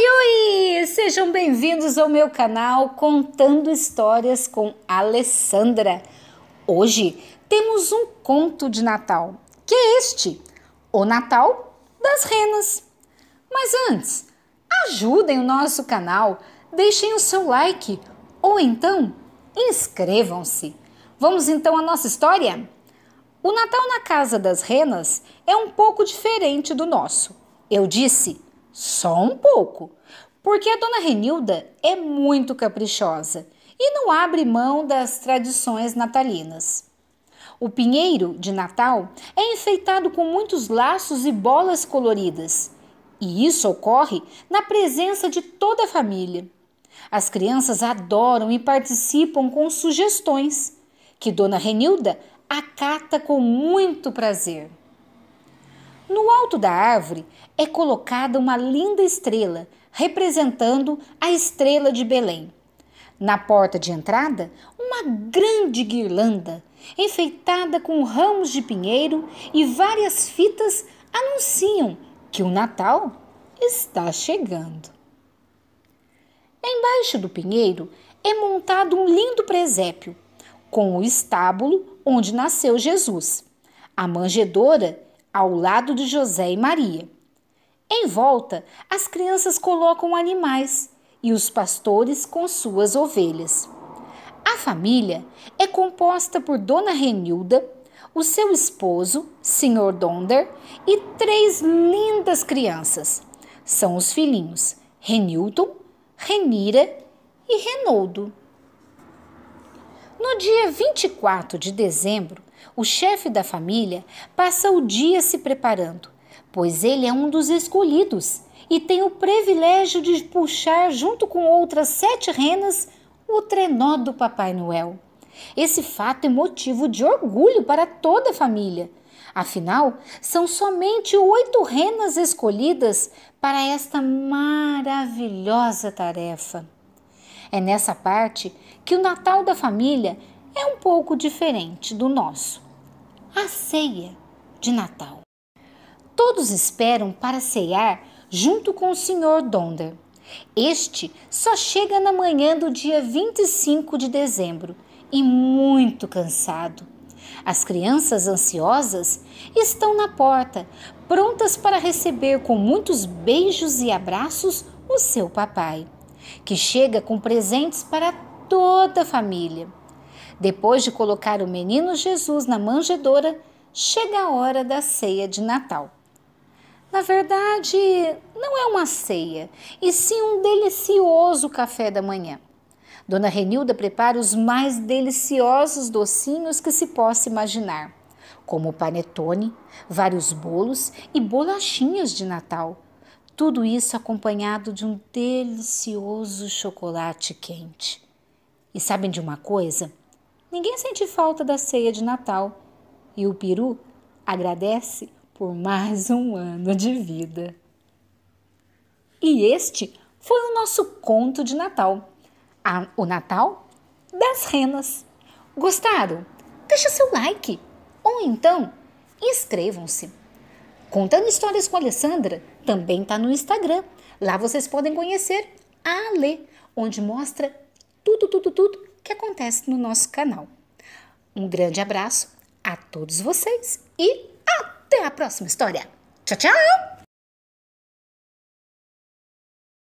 Oi, oi! Sejam bem-vindos ao meu canal Contando Histórias com Alessandra. Hoje temos um conto de Natal, que é este: O Natal das Renas. Mas antes, ajudem o nosso canal, deixem o seu like ou então inscrevam-se. Vamos então à nossa história? O Natal na Casa das Renas é um pouco diferente do nosso. Eu disse só um pouco, porque a dona Renilda é muito caprichosa e não abre mão das tradições natalinas. O pinheiro de Natal é enfeitado com muitos laços e bolas coloridas, e isso ocorre na presença de toda a família. As crianças adoram e participam com sugestões, que Dona Renilda acata com muito prazer. No alto da árvore é colocada uma linda estrela, representando a estrela de Belém. Na porta de entrada, uma grande guirlanda, enfeitada com ramos de pinheiro e várias fitas, anunciam que o Natal está chegando. Embaixo do pinheiro é montado um lindo presépio, com o estábulo onde nasceu Jesus, a manjedoura ao lado de José e Maria. Em volta, as crianças colocam animais e os pastores com suas ovelhas. A família é composta por Dona Renilda, o seu esposo, Sr. Donder, e três lindas crianças. São os filhinhos Renilton, Renira e Renoldo. No dia 24 de dezembro, o chefe da família passa o dia se preparando, pois ele é um dos escolhidos e tem o privilégio de puxar, junto com outras sete renas, o trenó do Papai Noel. Esse fato é motivo de orgulho para toda a família. Afinal, são somente oito renas escolhidas para esta maravilhosa tarefa. É nessa parte que o Natal da família é um pouco diferente do nosso. A ceia de Natal. Todos esperam para cear junto com o Sr. Donder. Este só chega na manhã do dia 25 de dezembro e muito cansado. As crianças ansiosas estão na porta, prontas para receber com muitos beijos e abraços o seu papai que chega com presentes para toda a família. Depois de colocar o menino Jesus na manjedoura, chega a hora da ceia de Natal. Na verdade, não é uma ceia, e sim um delicioso café da manhã. Dona Renilda prepara os mais deliciosos docinhos que se possa imaginar, como panetone, vários bolos e bolachinhas de Natal. Tudo isso acompanhado de um delicioso chocolate quente. E sabem de uma coisa? Ninguém sente falta da ceia de Natal e o peru agradece por mais um ano de vida. E este foi o nosso conto de Natal. A, o Natal das renas. Gostaram? Deixa seu like ou então inscrevam-se Contando Histórias com a Alessandra também está no Instagram. Lá vocês podem conhecer a Ale, onde mostra tudo, tudo, tudo que acontece no nosso canal. Um grande abraço a todos vocês e até a próxima história. Tchau, tchau!